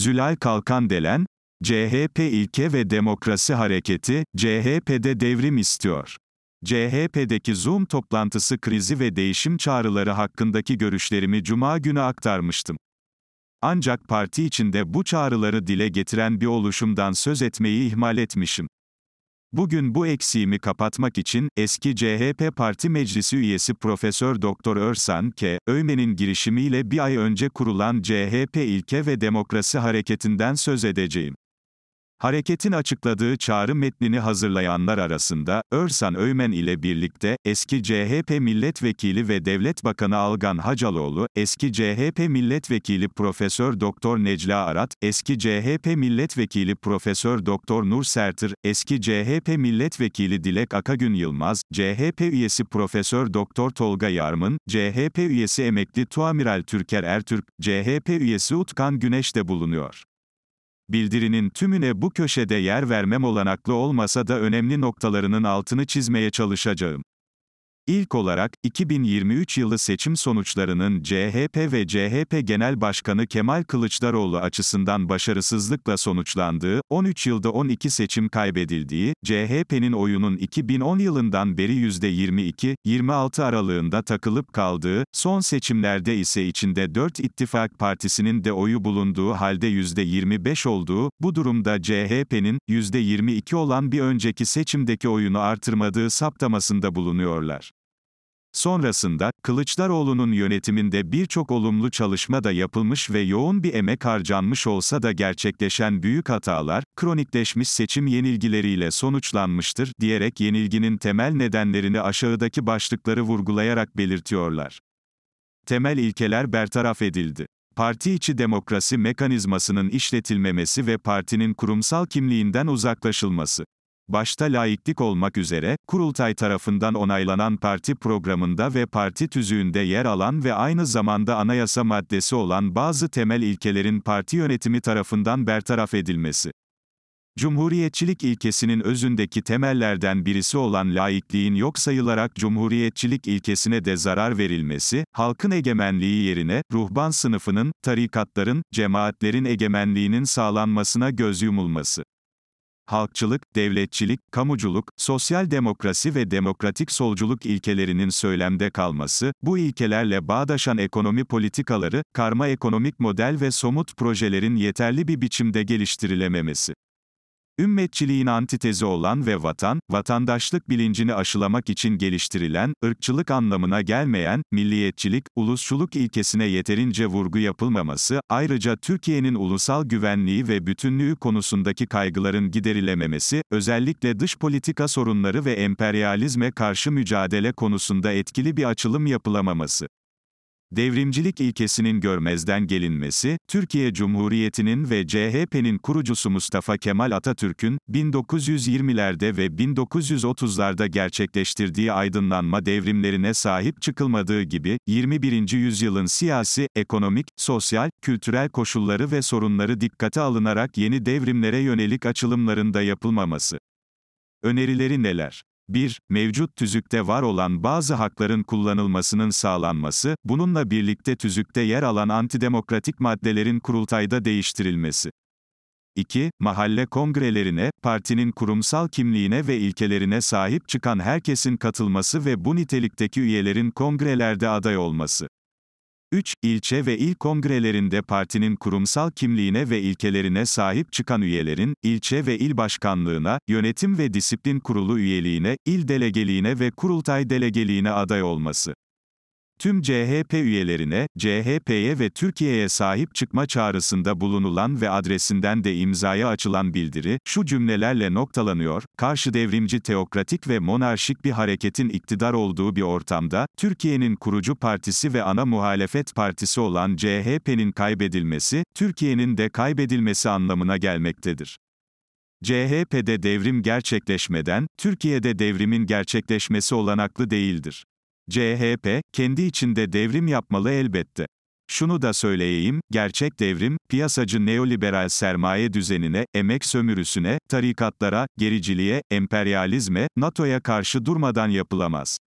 Zülal Kalkan Delen, CHP İlke ve Demokrasi Hareketi, CHP'de devrim istiyor. CHP'deki Zoom toplantısı krizi ve değişim çağrıları hakkındaki görüşlerimi cuma günü aktarmıştım. Ancak parti içinde bu çağrıları dile getiren bir oluşumdan söz etmeyi ihmal etmişim. Bugün bu eksiğimi kapatmak için, eski CHP Parti Meclisi üyesi Profesör Doktor Örsan K. Öymen'in girişimiyle bir ay önce kurulan CHP İlke ve Demokrasi Hareketi'nden söz edeceğim. Hareketin açıkladığı çağrı metnini hazırlayanlar arasında, Örsan Öymen ile birlikte, eski CHP Milletvekili ve Devlet Bakanı Algan Hacaloğlu, eski CHP Milletvekili Profesör Doktor Necla Arat, eski CHP Milletvekili Profesör Doktor Nur Sertır, eski CHP Milletvekili Dilek Akagün Yılmaz, CHP üyesi Profesör Doktor Tolga Yarmın, CHP üyesi emekli Tuamiral Türker Ertürk, CHP üyesi Utkan Güneş de bulunuyor bildirinin tümüne bu köşede yer vermem olanaklı olmasa da önemli noktalarının altını çizmeye çalışacağım. İlk olarak, 2023 yılı seçim sonuçlarının CHP ve CHP Genel Başkanı Kemal Kılıçdaroğlu açısından başarısızlıkla sonuçlandığı, 13 yılda 12 seçim kaybedildiği, CHP'nin oyunun 2010 yılından beri %22-26 aralığında takılıp kaldığı, son seçimlerde ise içinde 4 ittifak partisinin de oyu bulunduğu halde %25 olduğu, bu durumda CHP'nin %22 olan bir önceki seçimdeki oyunu artırmadığı saptamasında bulunuyorlar. Sonrasında, Kılıçdaroğlu'nun yönetiminde birçok olumlu çalışma da yapılmış ve yoğun bir emek harcanmış olsa da gerçekleşen büyük hatalar, kronikleşmiş seçim yenilgileriyle sonuçlanmıştır, diyerek yenilginin temel nedenlerini aşağıdaki başlıkları vurgulayarak belirtiyorlar. Temel ilkeler bertaraf edildi. Parti içi demokrasi mekanizmasının işletilmemesi ve partinin kurumsal kimliğinden uzaklaşılması başta laiklik olmak üzere, kurultay tarafından onaylanan parti programında ve parti tüzüğünde yer alan ve aynı zamanda anayasa maddesi olan bazı temel ilkelerin parti yönetimi tarafından bertaraf edilmesi. Cumhuriyetçilik ilkesinin özündeki temellerden birisi olan laikliğin yok sayılarak cumhuriyetçilik ilkesine de zarar verilmesi, halkın egemenliği yerine, ruhban sınıfının, tarikatların, cemaatlerin egemenliğinin sağlanmasına göz yumulması halkçılık, devletçilik, kamuculuk, sosyal demokrasi ve demokratik solculuk ilkelerinin söylemde kalması, bu ilkelerle bağdaşan ekonomi politikaları, karma ekonomik model ve somut projelerin yeterli bir biçimde geliştirilememesi. Ümmetçiliğin antitezi olan ve vatan, vatandaşlık bilincini aşılamak için geliştirilen, ırkçılık anlamına gelmeyen, milliyetçilik, ulusçuluk ilkesine yeterince vurgu yapılmaması, ayrıca Türkiye'nin ulusal güvenliği ve bütünlüğü konusundaki kaygıların giderilememesi, özellikle dış politika sorunları ve emperyalizme karşı mücadele konusunda etkili bir açılım yapılamaması devrimcilik ilkesinin görmezden gelinmesi, Türkiye Cumhuriyeti'nin ve CHP'nin kurucusu Mustafa Kemal Atatürk'ün, 1920'lerde ve 1930'larda gerçekleştirdiği aydınlanma devrimlerine sahip çıkılmadığı gibi, 21. yüzyılın siyasi, ekonomik, sosyal, kültürel koşulları ve sorunları dikkate alınarak yeni devrimlere yönelik açılımlarında yapılmaması. Önerileri neler? 1. Mevcut tüzükte var olan bazı hakların kullanılmasının sağlanması, bununla birlikte tüzükte yer alan antidemokratik maddelerin kurultayda değiştirilmesi. 2. Mahalle kongrelerine, partinin kurumsal kimliğine ve ilkelerine sahip çıkan herkesin katılması ve bu nitelikteki üyelerin kongrelerde aday olması. 3. ilçe ve il kongrelerinde partinin kurumsal kimliğine ve ilkelerine sahip çıkan üyelerin, ilçe ve il başkanlığına, yönetim ve disiplin kurulu üyeliğine, il delegeliğine ve kurultay delegeliğine aday olması tüm CHP üyelerine, CHP'ye ve Türkiye'ye sahip çıkma çağrısında bulunulan ve adresinden de imzaya açılan bildiri, şu cümlelerle noktalanıyor, karşı devrimci teokratik ve monarşik bir hareketin iktidar olduğu bir ortamda, Türkiye'nin kurucu partisi ve ana muhalefet partisi olan CHP'nin kaybedilmesi, Türkiye'nin de kaybedilmesi anlamına gelmektedir. CHP'de devrim gerçekleşmeden, Türkiye'de devrimin gerçekleşmesi olanaklı değildir. CHP, kendi içinde devrim yapmalı elbette. Şunu da söyleyeyim, gerçek devrim, piyasacı neoliberal sermaye düzenine, emek sömürüsüne, tarikatlara, gericiliğe, emperyalizme, NATO'ya karşı durmadan yapılamaz.